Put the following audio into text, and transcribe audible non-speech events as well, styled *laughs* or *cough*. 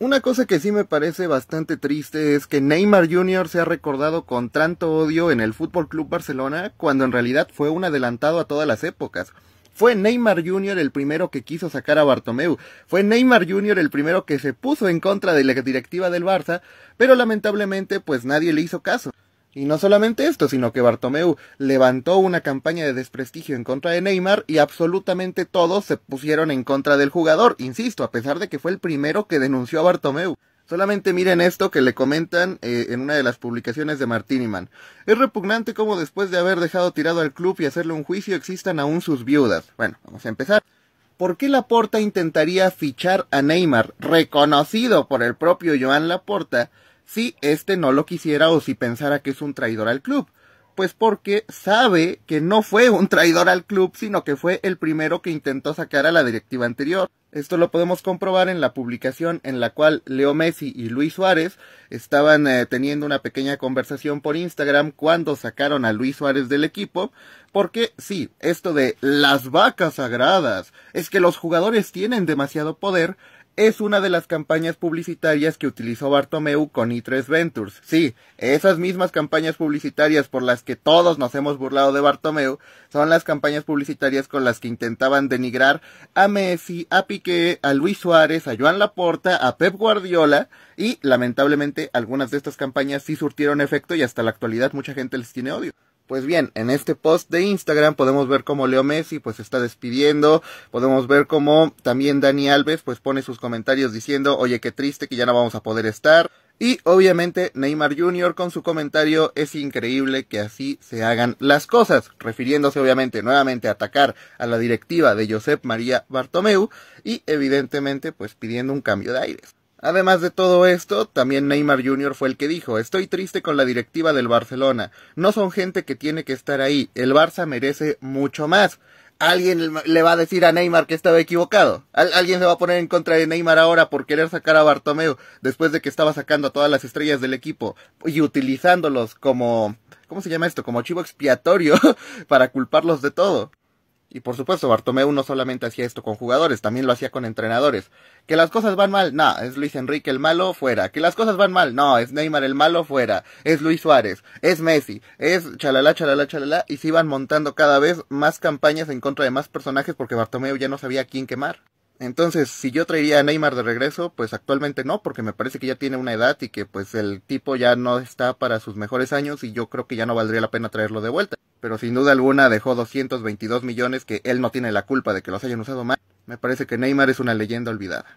Una cosa que sí me parece bastante triste es que Neymar Jr. se ha recordado con tanto odio en el Fútbol Club Barcelona cuando en realidad fue un adelantado a todas las épocas. Fue Neymar Jr. el primero que quiso sacar a Bartomeu. Fue Neymar Jr. el primero que se puso en contra de la directiva del Barça, pero lamentablemente pues nadie le hizo caso. Y no solamente esto, sino que Bartomeu levantó una campaña de desprestigio en contra de Neymar y absolutamente todos se pusieron en contra del jugador, insisto, a pesar de que fue el primero que denunció a Bartomeu. Solamente miren esto que le comentan eh, en una de las publicaciones de Martiniman. Es repugnante cómo después de haber dejado tirado al club y hacerle un juicio existan aún sus viudas. Bueno, vamos a empezar. ¿Por qué Laporta intentaría fichar a Neymar, reconocido por el propio Joan Laporta, si este no lo quisiera o si pensara que es un traidor al club. Pues porque sabe que no fue un traidor al club, sino que fue el primero que intentó sacar a la directiva anterior. Esto lo podemos comprobar en la publicación en la cual Leo Messi y Luis Suárez estaban eh, teniendo una pequeña conversación por Instagram cuando sacaron a Luis Suárez del equipo, porque sí, esto de las vacas sagradas es que los jugadores tienen demasiado poder, es una de las campañas publicitarias que utilizó Bartomeu con i3 Ventures. Sí, esas mismas campañas publicitarias por las que todos nos hemos burlado de Bartomeu son las campañas publicitarias con las que intentaban denigrar a Messi, a Piqué, a Luis Suárez, a Joan Laporta, a Pep Guardiola y lamentablemente algunas de estas campañas sí surtieron efecto y hasta la actualidad mucha gente les tiene odio. Pues bien, en este post de Instagram podemos ver cómo Leo Messi pues está despidiendo, podemos ver cómo también Dani Alves pues pone sus comentarios diciendo, oye, qué triste que ya no vamos a poder estar. Y obviamente Neymar Jr. con su comentario es increíble que así se hagan las cosas, refiriéndose obviamente nuevamente a atacar a la directiva de Josep María Bartomeu y evidentemente pues pidiendo un cambio de aires. Además de todo esto, también Neymar Jr. fue el que dijo, estoy triste con la directiva del Barcelona, no son gente que tiene que estar ahí, el Barça merece mucho más. Alguien le va a decir a Neymar que estaba equivocado. alguien se va a poner en contra de Neymar ahora por querer sacar a Bartomeu después de que estaba sacando a todas las estrellas del equipo y utilizándolos como ¿cómo se llama esto? Como chivo expiatorio *laughs* para culparlos de todo. Y por supuesto, Bartomeu no solamente hacía esto con jugadores, también lo hacía con entrenadores. Que las cosas van mal, no, es Luis Enrique el malo, fuera. Que las cosas van mal, no, es Neymar el malo, fuera. Es Luis Suárez, es Messi, es chalala, chalala, chalala. Y se iban montando cada vez más campañas en contra de más personajes porque Bartomeu ya no sabía quién quemar. Entonces, si yo traería a Neymar de regreso, pues actualmente no, porque me parece que ya tiene una edad y que pues el tipo ya no está para sus mejores años y yo creo que ya no valdría la pena traerlo de vuelta. Pero sin duda alguna dejó 222 millones que él no tiene la culpa de que los hayan usado mal. Me parece que Neymar es una leyenda olvidada.